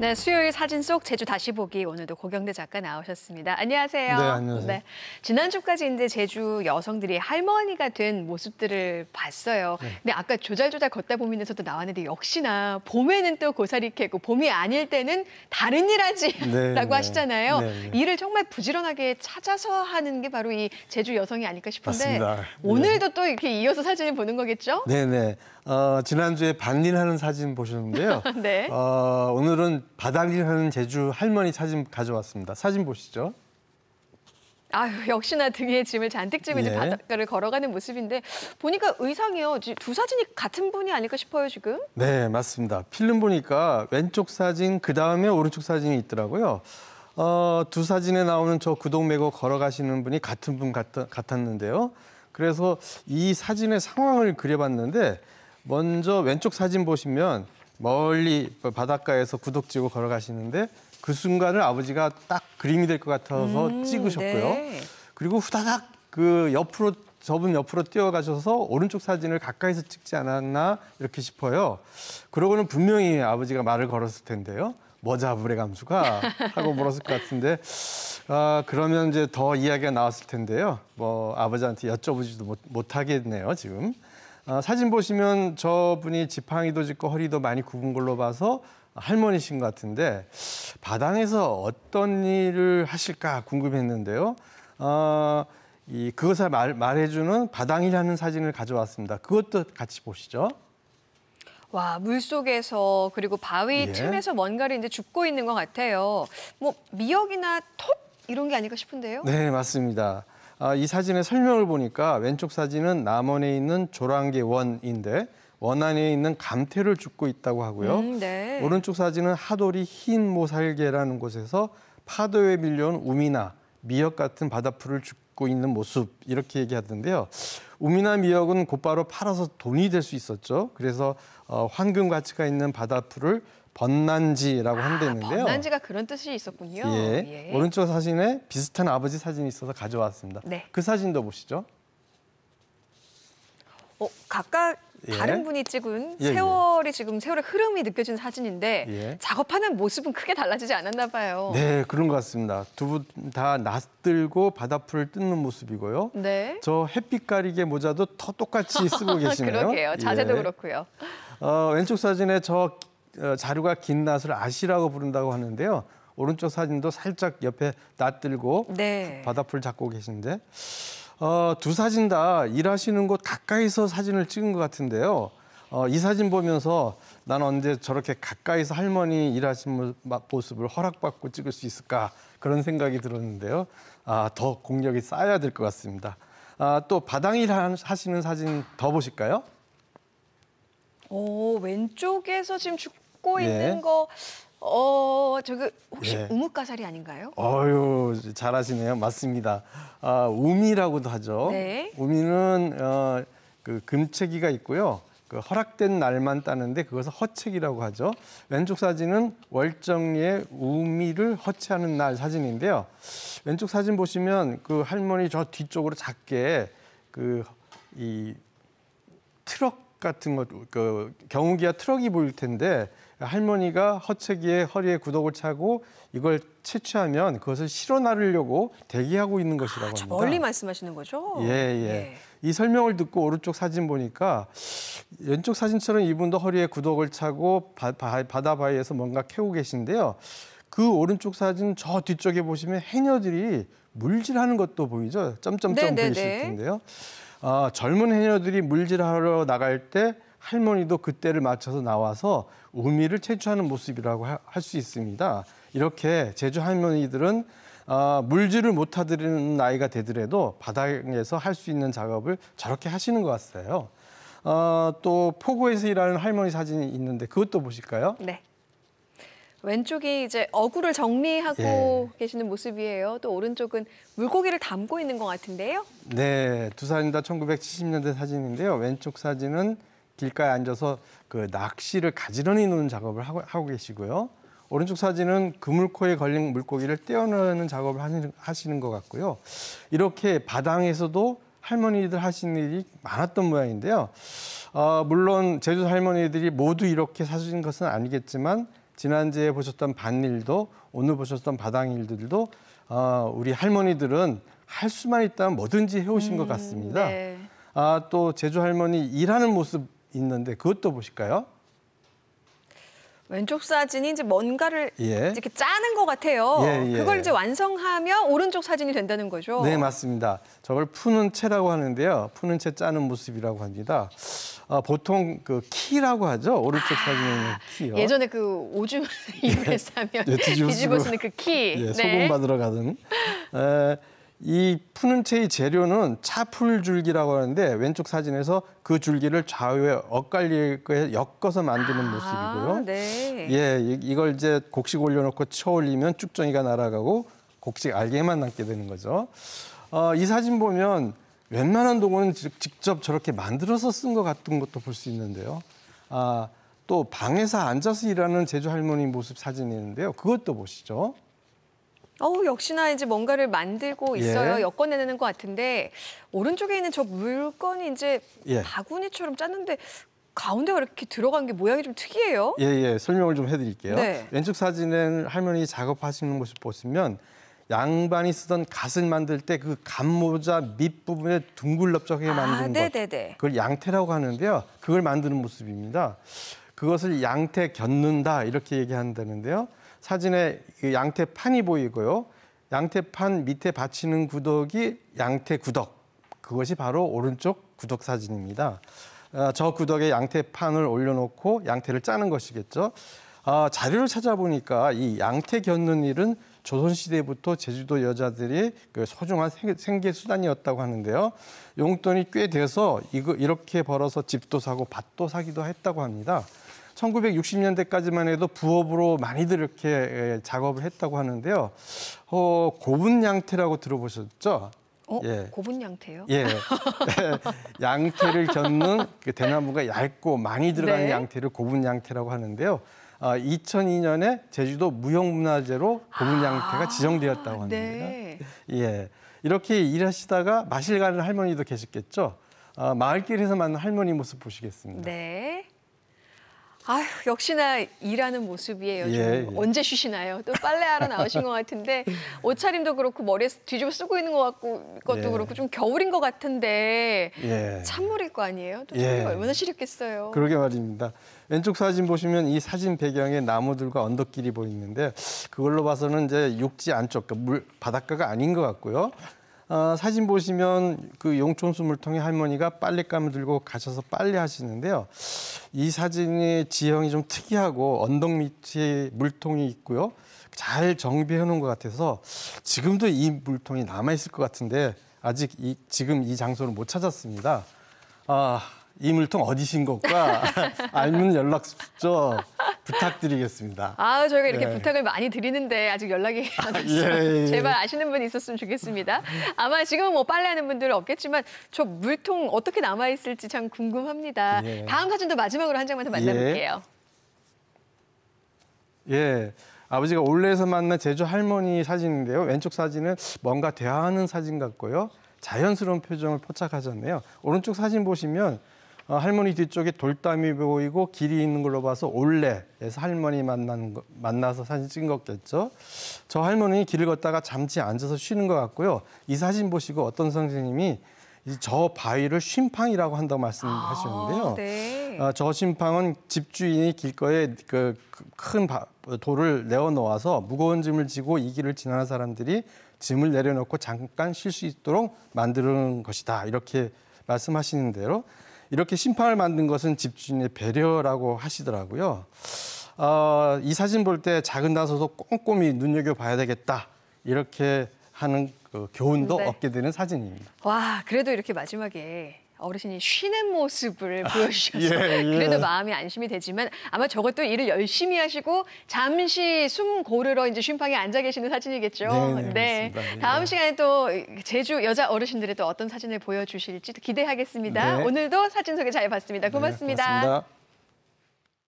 네, 수요일 사진 속 제주 다시 보기 오늘도 고경대 작가 나오셨습니다. 안녕하세요. 네, 안녕하세요. 네, 지난주까지 이제 제주 여성들이 할머니가 된 모습들을 봤어요. 네. 근데 아까 조잘조잘 걷다 보면서도 나왔는데 역시나 봄에는 또 고사리 캐고 봄이 아닐 때는 다른 일 하지라고 네, 네. 하시잖아요. 네, 네. 일을 정말 부지런하게 찾아서 하는 게 바로 이 제주 여성이 아닐까 싶은데 맞습니다. 오늘도 또 이렇게 이어서 사진을 보는 거겠죠? 네, 네. 어, 지난주에 반린하는 사진 보셨는데요. 네. 어, 오늘은 바닥일하는 제주 할머니 사진 가져왔습니다. 사진 보시죠. 아유, 역시나 등에 짐을 잔뜩 지고 이 예. 바닷가를 걸어가는 모습인데 보니까 의상이요. 두 사진이 같은 분이 아닐까 싶어요, 지금. 네, 맞습니다. 필름 보니까 왼쪽 사진, 그다음에 오른쪽 사진이 있더라고요. 어, 두 사진에 나오는 저 구동 매고 걸어가시는 분이 같은 분 같, 같았는데요. 그래서 이 사진의 상황을 그려봤는데 먼저 왼쪽 사진 보시면 멀리 바닷가에서 구독 지고 걸어가시는데 그 순간을 아버지가 딱 그림이 될 것 같아서 음, 찍으셨고요. 네. 그리고 후다닥 그 옆으로 저분 옆으로 뛰어가셔서 오른쪽 사진을 가까이서 찍지 않았나 이렇게 싶어요. 그러고는 분명히 아버지가 말을 걸었을 텐데요. 뭐 잡으래 감수가 하고 물었을 것 같은데 아, 그러면 이제 더 이야기가 나왔을 텐데요. 뭐 아버지한테 여쭤보지도 못, 못하겠네요 지금. 어, 사진 보시면 저분이 지팡이도 짚고 허리도 많이 굽은 걸로 봐서 할머니신 것 같은데 바당에서 어떤 일을 하실까 궁금했는데요. 어, 이 그것을 말, 말해주는 바당이라는 사진을 가져왔습니다. 그것도 같이 보시죠. 와, 물 속에서 그리고 바위 예. 틈에서 뭔가를 이제 줍고 있는 것 같아요. 뭐 미역이나 톱 이런 게 아닐까 싶은데요. 네, 맞습니다. 아, 이 사진의 설명을 보니까 왼쪽 사진은 남원에 있는 조랑계 원인데 원 안에 있는 감태를 죽고 있다고 하고요. 음, 네. 오른쪽 사진은 하돌이흰 모살개라는 곳에서 파도에 밀려온 우미나 미역 같은 바다풀을 죽고 있는 모습 이렇게 얘기하던데요. 우미나 미역은 곧바로 팔아서 돈이 될 수 있었죠. 그래서 어, 황금 가치가 있는 바다풀을 번난지라고 아, 한대는데요. 번난지가 그런 뜻이 있었군요. 예, 예. 오른쪽 사진에 비슷한 아버지 사진이 있어서 가져왔습니다. 네. 그 사진도 보시죠. 어, 각각 예. 다른 분이 찍은 예, 예, 세월이 지금 세월의 흐름이 느껴지는 사진인데 예. 작업하는 모습은 크게 달라지지 않았나 봐요. 네, 그런 것 같습니다. 두 분 다 낯들고 바다풀을 뜯는 모습이고요. 네. 저 햇빛 가리개 모자도 더 똑같이 쓰고 계시네요. 그러게요. 자세도 그렇고요. 어, 왼쪽 사진에 저 어, 자루가 긴 낫을 아시라고 부른다고 하는데요. 오른쪽 사진도 살짝 옆에 낯들고 네. 바다풀 잡고 계신데 어, 두 사진 다 일하시는 곳 가까이서 사진을 찍은 것 같은데요. 어, 이 사진 보면서 난 언제 저렇게 가까이서 할머니 일하신 모습을 허락받고 찍을 수 있을까 그런 생각이 들었는데요. 아, 더 공력이 쌓여야 될 것 같습니다. 아, 또 바닥일 하시는 사진 더 보실까요? 오, 왼쪽에서 지금 죽고 네. 있는 거 어, 저기 혹시 네. 우뭇가사리 아닌가요? 어유 잘하시네요. 맞습니다. 아, 우미라고도 하죠. 네. 우미는 어, 그 금채기가 있고요. 그 허락된 날만 따는데 그것을 허책이라고 하죠. 왼쪽 사진은 월정리의 우미를 허체하는 날 사진인데요. 왼쪽 사진 보시면 그 할머니 저 뒤쪽으로 작게 그 이 트럭 같은 것, 그 경운기와 트럭이 보일 텐데 할머니가 허체기에 허리에 구독을 차고 이걸 채취하면 그것을 실어 나르려고 대기하고 있는 것이라고 아, 합니다. 아, 멀리 말씀하시는 거죠? 예, 예, 예. 이 설명을 듣고 오른쪽 사진 보니까 왼쪽 사진처럼 이분도 허리에 구독을 차고 바, 다 바위에서 뭔가 캐고 계신데요. 그 오른쪽 사진 저 뒤쪽에 보시면 해녀들이 물질하는 것도 보이죠? 점점점 네, 네, 보이실 네. 텐데요. 아, 젊은 해녀들이 물질하러 나갈 때 할머니도 그때를 맞춰서 나와서 우미를 채취하는 모습이라고 할 수 있습니다. 이렇게 제주 할머니들은 아, 물질을 못 타드리는 나이가 되더라도 바닥에서 할 수 있는 작업을 저렇게 하시는 것 같아요. 어, 또 포구에서 일하는 할머니 사진이 있는데 그것도 보실까요? 네. 왼쪽이 이제 어구를 정리하고 예. 계시는 모습이에요. 또 오른쪽은 물고기를 담고 있는 것 같은데요. 네, 두 사진 다 1970년대 사진인데요. 왼쪽 사진은 길가에 앉아서 그 낚시를 가지런히 노는 작업을 하고, 하고 계시고요. 오른쪽 사진은 그물코에 걸린 물고기를 떼어내는 작업을 하시는, 하시는 것 같고요. 이렇게 바당에서도 할머니들 하시는 일이 많았던 모양인데요. 어, 물론 제주 할머니들이 모두 이렇게 사주신 것은 아니겠지만 지난주에 보셨던 반일도 오늘 보셨던 바당일들도 어, 우리 할머니들은 할 수만 있다면 뭐든지 해오신 음, 것 같습니다. 네. 아, 또 제주 할머니 일하는 모습 있는데 그것도 보실까요? 왼쪽 사진이 이제 뭔가를 예. 이렇게 짜는 것 같아요. 예, 예. 그걸 이제 완성하면 오른쪽 사진이 된다는 거죠. 네, 맞습니다. 저걸 푸는 채라고 하는데요. 푸는 채 짜는 모습이라고 합니다. 아, 보통 그 키라고 하죠. 오른쪽 아, 사진에 키요. 예전에 그 오줌 이불에 예. 싸면 예, 뒤집어 쓰는 그 키. 예, 네. 소금 네. 받으러 가던. 에, 이 푸른 채의 재료는 차풀 줄기라고 하는데 왼쪽 사진에서 그 줄기를 좌우에 엇갈리게 엮어서 만드는 아, 모습이고요. 네. 예, 이걸 이제 곡식 올려놓고 쳐올리면 쭉정이가 날아가고 곡식 알게이만 남게 되는 거죠. 어, 이 사진 보면 웬만한 도구는 직접 저렇게 만들어서 쓴 것 같은 것도 볼 수 있는데요. 아, 또 방에서 앉아서 일하는 제주 할머니 모습 사진이 있는데요. 그것도 보시죠. 어우 역시나 이제 뭔가를 만들고 예. 있어요. 예. 엮어내는 것 같은데 오른쪽에 있는 저 물건이 이제 예. 바구니처럼 짰는데 가운데가 이렇게 들어간 게 모양이 좀 특이해요. 예예 예. 설명을 좀 해드릴게요. 네. 왼쪽 사진은 할머니 작업하시는 모습 보시면 양반이 쓰던 갓을 만들 때그 갓모자 밑부분에 둥글넓적하게 만드는 아, 것 그걸 양태라고 하는데요. 그걸 만드는 모습입니다. 그것을 양태 곁는다 이렇게 얘기한다는데요. 사진에 양태판이 보이고요. 양태판 밑에 받치는 구덕이 양태 구덕. 그것이 바로 오른쪽 구덕 사진입니다. 어, 저 구덕에 양태판을 올려놓고 양태를 짜는 것이겠죠. 어, 자료를 찾아보니까 이 양태 겪는 일은 조선시대부터 제주도 여자들이 그 소중한 생계수단이었다고 하는데요. 용돈이 꽤 돼서 이거 이렇게 벌어서 집도 사고 밭도 사기도 했다고 합니다. 1960년대까지만 해도 부업으로 많이들 이렇게 예, 작업을 했다고 하는데요. 어, 고분 양태라고 들어보셨죠? 어, 예. 고분 양태요? 예. 양태를 젓는 그 대나무가 얇고 많이 들어가는 네. 양태를 고분 양태라고 하는데요. 아, 2002년에 제주도 무형문화재로 고분 양태가 아 지정되었다고 합니다. 네. 예. 이렇게 일하시다가 마실 가는 할머니도 계셨겠죠? 아, 마을길에서 만난 할머니 모습 보시겠습니다. 네. 아휴, 역시나 일하는 모습이에요. 예, 예. 언제 쉬시나요? 또 빨래하러 나오신 것 같은데 옷차림도 그렇고 머리에 뒤집어 쓰고 있는 것 같고 것도 예. 그렇고 좀 겨울인 것 같은데 예. 찬물일 거 아니에요? 또찬물 예. 얼마나 시렵겠어요. 그러게 말입니다. 왼쪽 사진 보시면 이 사진 배경에 나무들과 언덕길이 보이는데 그걸로 봐서는 이제 육지 안쪽, 그 물 바닷가가 아닌 것 같고요. 어, 사진 보시면 그 용촌수 물통에 할머니가 빨랫감을 들고 가셔서 빨래 하시는데요. 이 사진의 지형이 좀 특이하고 언덕 밑에 물통이 있고요. 잘 정비해 놓은 것 같아서 지금도 이 물통이 남아 있을 것 같은데 아직 이, 지금 이 장소를 못 찾았습니다. 아, 이 물통 어디신 것과 알면 연락 주십 부탁드리겠습니다. 아, 저희가 이렇게 네. 부탁을 많이 드리는데 아직 연락이 안 아, 예, 왔어요. 아, 예, 예. 제발 아시는 분이 있었으면 좋겠습니다. 아마 지금 뭐 빨래하는 분들은 없겠지만 저 물통 어떻게 남아 있을지 참 궁금합니다. 예. 다음 사진도 마지막으로 한 장만 더 예. 만나볼게요. 예. 아버지가 올레에서 만난 제주 할머니 사진인데요. 왼쪽 사진은 뭔가 대화하는 사진 같고요. 자연스러운 표정을 포착하셨네요. 오른쪽 사진 보시면 어, 할머니 뒤쪽에 돌담이 보이고 길이 있는 걸로 봐서 올레에서 할머니 만난 거, 만나서 사진 찍은 거겠죠. 저 할머니 길을 걷다가 잠시 앉아서 쉬는 것 같고요. 이 사진 보시고 어떤 선생님이 저 바위를 쉼팡이라고 한다고 말씀하셨는데요. 아, 네. 어, 저 쉼팡은 집주인이 길거에 그큰 그 돌을 내어 놓아서 무거운 짐을 지고 이 길을 지나는 사람들이 짐을 내려놓고 잠깐 쉴 수 있도록 만드는 것이다. 이렇게 말씀하시는 대로 이렇게 심판을 만든 것은 집주인의 배려라고 하시더라고요. 어, 이 사진 볼 때 작은 단서도 꼼꼼히 눈여겨봐야 되겠다. 이렇게 하는 그 교훈도 네. 얻게 되는 사진입니다. 와, 그래도 이렇게 마지막에 어르신이 쉬는 모습을 아, 보여주셔서 예, 예. 그래도 마음이 안심이 되지만 아마 저것도 일을 열심히 하시고 잠시 숨 고르러 이제 쉼방에 앉아 계시는 사진이겠죠. 네네, 네, 네, 맞습니다. 네. 다음 시간에 또 제주 여자 어르신들의 또 어떤 사진을 보여주실지 기대하겠습니다. 네. 오늘도 사진 소개 잘 봤습니다. 네, 고맙습니다. 네,